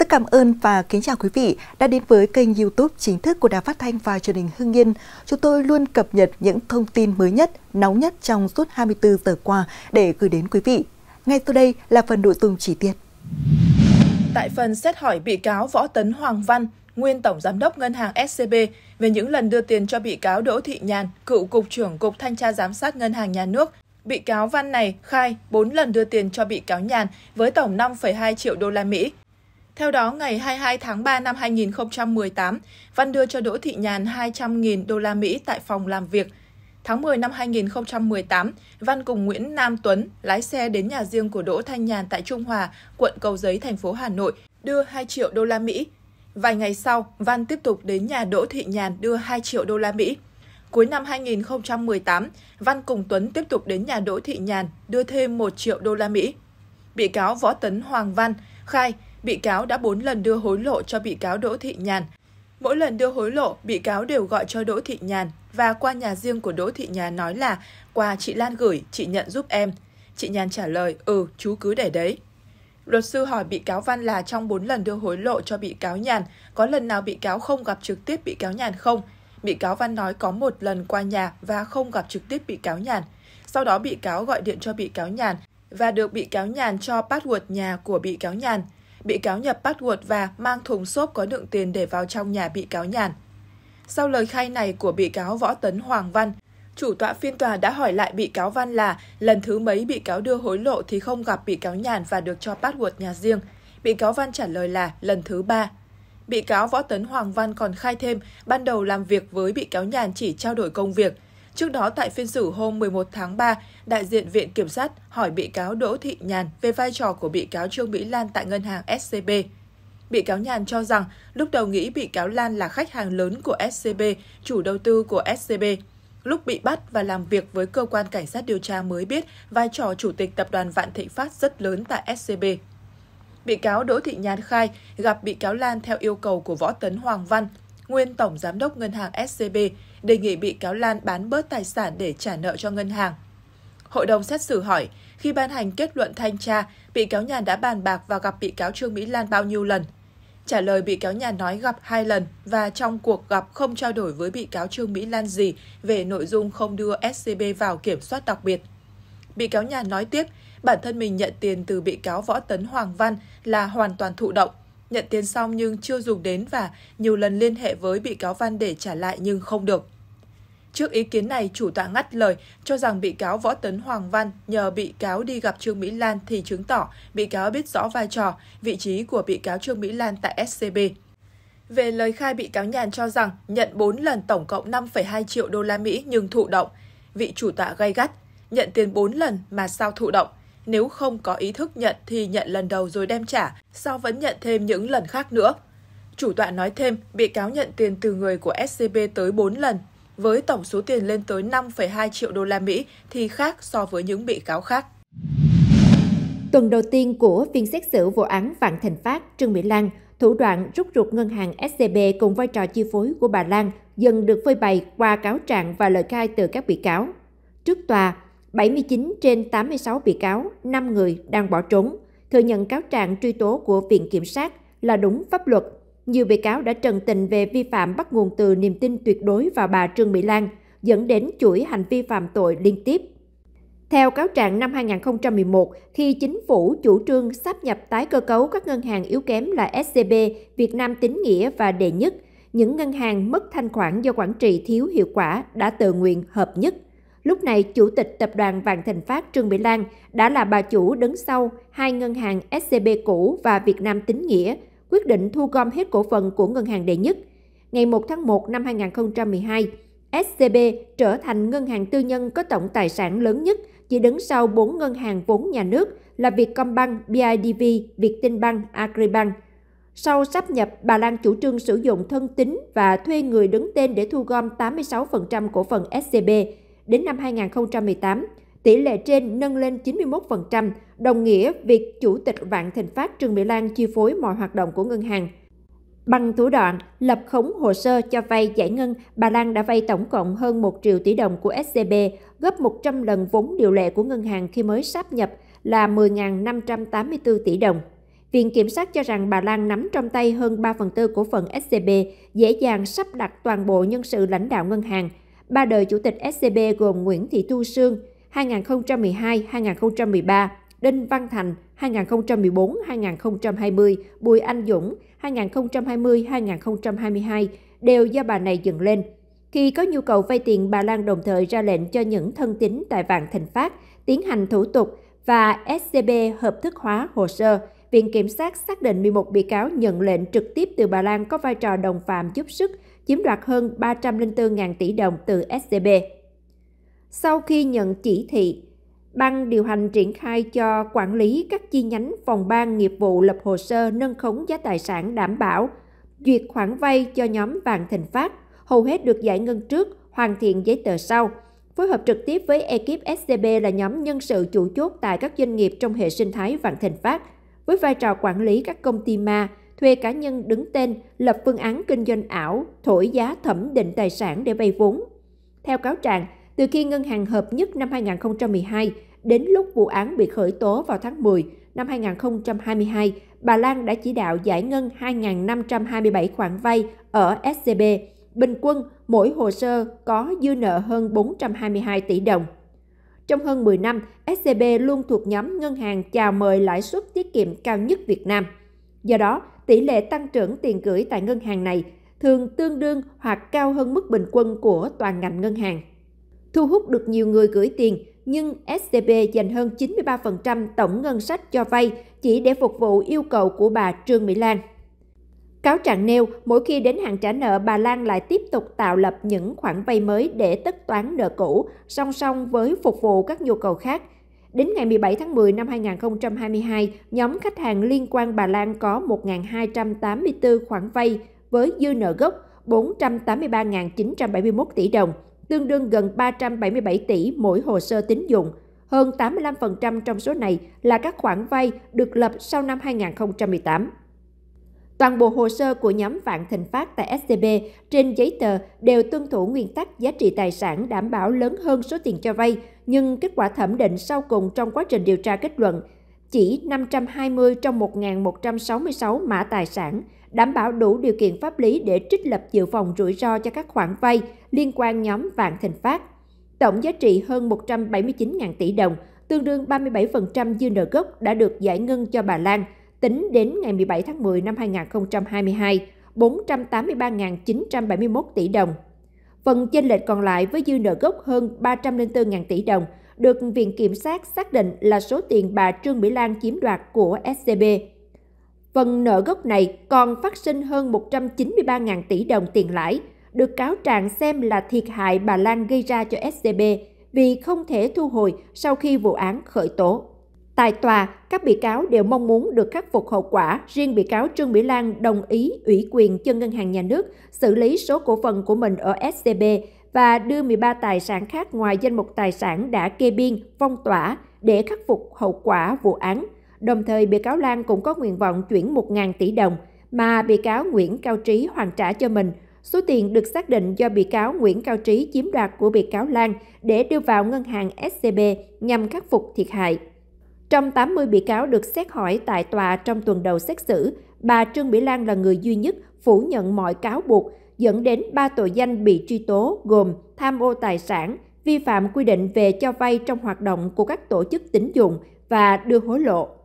Rất cảm ơn và kính chào quý vị đã đến với kênh youtube chính thức của Đài Phát Thanh và truyền hình Hưng Yên. Chúng tôi luôn cập nhật những thông tin mới nhất, nóng nhất trong suốt 24 giờ qua để gửi đến quý vị. Ngay sau đây là phần nội dung chi tiết. Tại phần xét hỏi bị cáo Võ Tấn Hoàng Văn, nguyên Tổng Giám đốc Ngân hàng SCB về những lần đưa tiền cho bị cáo Đỗ Thị Nhàn, cựu Cục trưởng Cục Thanh tra Giám sát Ngân hàng Nhà nước Bị cáo Văn này khai 4 lần đưa tiền cho bị cáo Nhàn với tổng 5,2 triệu đô la Mỹ theo đó, ngày 22 tháng 3 năm 2018, Văn đưa cho Đỗ Thị Nhàn 200.000 đô la Mỹ tại phòng làm việc. Tháng 10 năm 2018, Văn cùng Nguyễn Nam Tuấn lái xe đến nhà riêng của Đỗ Thanh Nhàn tại Trung Hòa, quận Cầu Giấy, thành phố Hà Nội, đưa 2 triệu đô la Mỹ. Vài ngày sau, Văn tiếp tục đến nhà Đỗ Thị Nhàn đưa 2 triệu đô la Mỹ. Cuối năm 2018, Văn cùng Tuấn tiếp tục đến nhà Đỗ Thị Nhàn đưa thêm 1 triệu đô la Mỹ. Bị cáo Võ Tấn Hoàng Văn khai bị cáo đã 4 lần đưa hối lộ cho bị cáo Đỗ Thị Nhàn. Mỗi lần đưa hối lộ, bị cáo đều gọi cho Đỗ Thị Nhàn và qua nhà riêng của Đỗ Thị Nhàn nói là quà chị Lan gửi, chị nhận giúp em. Chị Nhàn trả lời, ừ, chú cứ để đấy. Luật sư hỏi bị cáo Văn là trong 4 lần đưa hối lộ cho bị cáo Nhàn, có lần nào bị cáo không gặp trực tiếp bị cáo Nhàn không? Bị cáo Văn nói có một lần qua nhà và không gặp trực tiếp bị cáo Nhàn. Sau đó bị cáo gọi điện cho bị cáo Nhàn và được bị cáo Nhàn cho password nhà của bị cáo Nhàn bị cáo Nhập bắt guột và mang thùng xốp có đựng tiền để vào trong nhà bị cáo Nhàn. Sau lời khai này của bị cáo Võ Tấn Hoàng Văn, chủ tọa phiên tòa đã hỏi lại bị cáo Văn là lần thứ mấy bị cáo đưa hối lộ thì không gặp bị cáo Nhàn và được cho bắt guột nhà riêng. Bị cáo Văn trả lời là lần thứ ba. Bị cáo Võ Tấn Hoàng Văn còn khai thêm, ban đầu làm việc với bị cáo Nhàn chỉ trao đổi công việc – Trước đó, tại phiên xử hôm 11 tháng 3, đại diện Viện Kiểm sát hỏi bị cáo Đỗ Thị Nhàn về vai trò của bị cáo Trương Mỹ Lan tại ngân hàng SCB. Bị cáo Nhàn cho rằng lúc đầu nghĩ bị cáo Lan là khách hàng lớn của SCB, chủ đầu tư của SCB. Lúc bị bắt và làm việc với cơ quan cảnh sát điều tra mới biết vai trò chủ tịch tập đoàn Vạn Thịnh Phát rất lớn tại SCB. Bị cáo Đỗ Thị Nhàn khai gặp bị cáo Lan theo yêu cầu của Võ Tấn Hoàng Văn, nguyên tổng giám đốc ngân hàng SCB, đề nghị bị cáo Lan bán bớt tài sản để trả nợ cho ngân hàng. Hội đồng xét xử hỏi, khi ban hành kết luận thanh tra, bị cáo Nhàn đã bàn bạc và gặp bị cáo Trương Mỹ Lan bao nhiêu lần? Trả lời bị cáo Nhàn nói gặp hai lần và trong cuộc gặp không trao đổi với bị cáo Trương Mỹ Lan gì về nội dung không đưa SCB vào kiểm soát đặc biệt. Bị cáo Nhàn nói tiếp, bản thân mình nhận tiền từ bị cáo Võ Tấn Hoàng Văn là hoàn toàn thụ động nhận tiền xong nhưng chưa dùng đến và nhiều lần liên hệ với bị cáo Văn để trả lại nhưng không được. Trước ý kiến này, chủ tọa ngắt lời cho rằng bị cáo Võ Tấn Hoàng Văn nhờ bị cáo đi gặp Trương Mỹ Lan thì chứng tỏ bị cáo biết rõ vai trò, vị trí của bị cáo Trương Mỹ Lan tại SCB. Về lời khai bị cáo Nhàn cho rằng nhận 4 lần tổng cộng 5,2 triệu đô la Mỹ nhưng thụ động. Vị chủ tọa gay gắt, nhận tiền 4 lần mà sao thụ động? Nếu không có ý thức nhận thì nhận lần đầu rồi đem trả, sao vẫn nhận thêm những lần khác nữa. Chủ tọa nói thêm, bị cáo nhận tiền từ người của SCB tới 4 lần, với tổng số tiền lên tới 5,2 triệu đô la Mỹ thì khác so với những bị cáo khác. Tuần đầu tiên của phiên xét xử vụ án Vạn Thành Phát, Trương Mỹ Lan, thủ đoạn rút ruột ngân hàng SCB cùng vai trò chi phối của bà Lan dần được phơi bày qua cáo trạng và lời khai từ các bị cáo. Trước tòa, 79 trên 86 bị cáo, 5 người đang bỏ trốn, thừa nhận cáo trạng truy tố của Viện Kiểm sát là đúng pháp luật. Nhiều bị cáo đã trần tình về vi phạm bắt nguồn từ niềm tin tuyệt đối vào bà Trương Mỹ Lan, dẫn đến chuỗi hành vi phạm tội liên tiếp. Theo cáo trạng năm 2011, khi chính phủ chủ trương sáp nhập tái cơ cấu các ngân hàng yếu kém là SCB, Việt Nam Tín Nghĩa và Đệ Nhất, những ngân hàng mất thanh khoản do quản trị thiếu hiệu quả đã tự nguyện hợp nhất – Lúc này, Chủ tịch Tập đoàn Vạn Thịnh Phát Trương Mỹ Lan đã là bà chủ đứng sau hai ngân hàng SCB cũ và Việt Nam Tín Nghĩa, quyết định thu gom hết cổ phần của ngân hàng đệ nhất. Ngày 1 tháng 1 năm 2012, SCB trở thành ngân hàng tư nhân có tổng tài sản lớn nhất, chỉ đứng sau 4 ngân hàng vốn nhà nước là Vietcombank, BIDV, Viettinbank, Agribank. Sau sắp nhập, bà Lan chủ trương sử dụng thân tín và thuê người đứng tên để thu gom 86% cổ phần SCB, đến năm 2018, tỷ lệ trên nâng lên 91%, đồng nghĩa việc Chủ tịch Vạn Thịnh Phát Trương Mỹ Lan chi phối mọi hoạt động của ngân hàng. Bằng thủ đoạn lập khống hồ sơ cho vay giải ngân, bà Lan đã vay tổng cộng hơn 1 triệu tỷ đồng của SCB, gấp 100 lần vốn điều lệ của ngân hàng khi mới sáp nhập là 10.584 tỷ đồng. Viện Kiểm sát cho rằng bà Lan nắm trong tay hơn 3 phần tư cổ phần SCB, dễ dàng sắp đặt toàn bộ nhân sự lãnh đạo ngân hàng – ba đời chủ tịch SCB gồm Nguyễn Thị Thu Sương 2012-2013, Đinh Văn Thành 2014-2020, Bùi Anh Dũng 2020-2022 đều do bà này dựng lên. Khi có nhu cầu vay tiền, bà Lan đồng thời ra lệnh cho những thân tín tại Vạn Thịnh Phát tiến hành thủ tục và SCB hợp thức hóa hồ sơ. Viện Kiểm sát xác định 11 bị cáo nhận lệnh trực tiếp từ bà Lan có vai trò đồng phạm giúp sức chiếm đoạt hơn 304.000 tỷ đồng từ SCB. Sau khi nhận chỉ thị, Ban điều hành triển khai cho quản lý các chi nhánh phòng ban nghiệp vụ lập hồ sơ nâng khống giá tài sản đảm bảo, duyệt khoản vay cho nhóm vàng thịnh phát, hầu hết được giải ngân trước, hoàn thiện giấy tờ sau. Phối hợp trực tiếp với ekip SCB là nhóm nhân sự chủ chốt tại các doanh nghiệp trong hệ sinh thái Vạn thịnh phát, với vai trò quản lý các công ty ma, thuê cá nhân đứng tên lập phương án kinh doanh ảo, thổi giá thẩm định tài sản để vay vốn. Theo cáo trạng, từ khi Ngân hàng Hợp nhất năm 2012 đến lúc vụ án bị khởi tố vào tháng 10 năm 2022, bà Lan đã chỉ đạo giải ngân 2.527 khoản vay ở SCB. Bình quân, mỗi hồ sơ có dư nợ hơn 422 tỷ đồng. Trong hơn 10 năm, SCB luôn thuộc nhóm ngân hàng chào mời lãi suất tiết kiệm cao nhất Việt Nam – Do đó, tỷ lệ tăng trưởng tiền gửi tại ngân hàng này thường tương đương hoặc cao hơn mức bình quân của toàn ngành ngân hàng. Thu hút được nhiều người gửi tiền, nhưng SCB dành hơn 93% tổng ngân sách cho vay chỉ để phục vụ yêu cầu của bà Trương Mỹ Lan. Cáo trạng nêu, mỗi khi đến hạn trả nợ, bà Lan lại tiếp tục tạo lập những khoản vay mới để tất toán nợ cũ, song song với phục vụ các nhu cầu khác – Đến ngày 17 tháng 10 năm 2022, nhóm khách hàng liên quan Bà Lan có 1.284 khoản vay với dư nợ gốc 483.971 tỷ đồng, tương đương gần 377 tỷ mỗi hồ sơ tín dụng. Hơn 85% trong số này là các khoản vay được lập sau năm 2018. Toàn bộ hồ sơ của nhóm Vạn Thịnh Phát tại SCB trên giấy tờ đều tuân thủ nguyên tắc giá trị tài sản đảm bảo lớn hơn số tiền cho vay, nhưng kết quả thẩm định sau cùng trong quá trình điều tra kết luận chỉ 520 trong 1.166 mã tài sản, đảm bảo đủ điều kiện pháp lý để trích lập dự phòng rủi ro cho các khoản vay liên quan nhóm Vạn Thịnh Phát. Tổng giá trị hơn 179.000 tỷ đồng, tương đương 37% dư nợ gốc đã được giải ngân cho bà Lan – Tính đến ngày 17 tháng 10 năm 2022, 483.971 tỷ đồng. Phần chênh lệch còn lại với dư nợ gốc hơn 304.000 tỷ đồng được Viện Kiểm sát xác định là số tiền bà Trương Mỹ Lan chiếm đoạt của SCB. Phần nợ gốc này còn phát sinh hơn 193.000 tỷ đồng tiền lãi, được cáo trạng xem là thiệt hại bà Lan gây ra cho SCB vì không thể thu hồi sau khi vụ án khởi tố. Tại tòa, các bị cáo đều mong muốn được khắc phục hậu quả. Riêng bị cáo Trương Mỹ Lan đồng ý ủy quyền cho Ngân hàng Nhà nước xử lý số cổ phần của mình ở SCB và đưa 13 tài sản khác ngoài danh mục tài sản đã kê biên, phong tỏa để khắc phục hậu quả vụ án. Đồng thời, bị cáo Lan cũng có nguyện vọng chuyển 1.000 tỷ đồng mà bị cáo Nguyễn Cao Trí hoàn trả cho mình. Số tiền được xác định do bị cáo Nguyễn Cao Trí chiếm đoạt của bị cáo Lan để đưa vào ngân hàng SCB nhằm khắc phục thiệt hại. Trong 80 bị cáo được xét hỏi tại tòa trong tuần đầu xét xử, bà Trương Mỹ Lan là người duy nhất phủ nhận mọi cáo buộc, dẫn đến ba tội danh bị truy tố gồm tham ô tài sản, vi phạm quy định về cho vay trong hoạt động của các tổ chức tín dụng và đưa hối lộ.